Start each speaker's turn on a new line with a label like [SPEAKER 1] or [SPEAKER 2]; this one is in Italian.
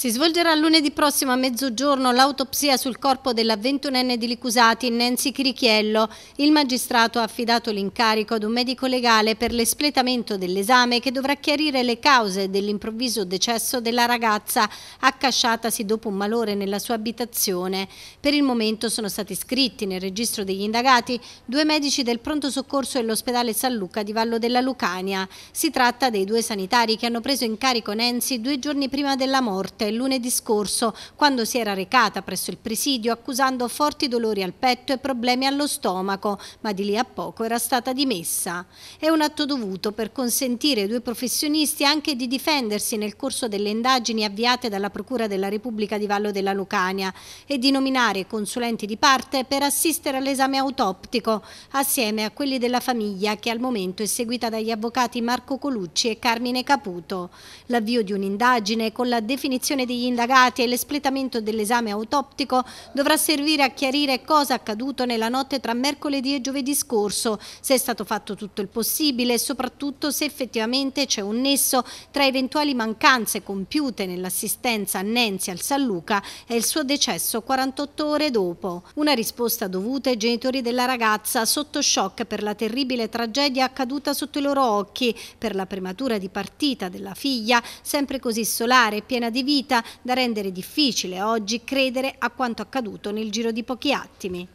[SPEAKER 1] Si svolgerà lunedì prossimo a mezzogiorno l'autopsia sul corpo della 21enne di Licusati, Nancy Chirichiello. Il magistrato ha affidato l'incarico ad un medico legale per l'espletamento dell'esame che dovrà chiarire le cause dell'improvviso decesso della ragazza accasciatasi dopo un malore nella sua abitazione. Per il momento sono stati iscritti nel registro degli indagati due medici del pronto soccorso dell'ospedale San Luca di Vallo della Lucania. Si tratta dei due sanitari che hanno preso in carico Nancy due giorni prima della morte lunedì scorso, quando si era recata presso il presidio accusando forti dolori al petto e problemi allo stomaco, ma di lì a poco era stata dimessa. È un atto dovuto per consentire ai due professionisti anche di difendersi nel corso delle indagini avviate dalla Procura della Repubblica di Vallo della Lucania e di nominare consulenti di parte per assistere all'esame autoptico, assieme a quelli della famiglia che al momento è seguita dagli avvocati Marco Colucci e Carmine Caputo. L'avvio di un'indagine con la definizione confessione degli indagati e l'espletamento dell'esame autoptico dovrà servire a chiarire cosa accaduto nella notte tra mercoledì e giovedì scorso, se è stato fatto tutto il possibile e soprattutto se effettivamente c'è un nesso tra eventuali mancanze compiute nell'assistenza a Nenzi al San Luca e il suo decesso 48 ore dopo. Una risposta dovuta ai genitori della ragazza sotto shock per la terribile tragedia accaduta sotto i loro occhi, per la prematura dipartita della figlia, sempre così solare e piena di vita vita da rendere difficile oggi credere a quanto accaduto nel giro di pochi attimi.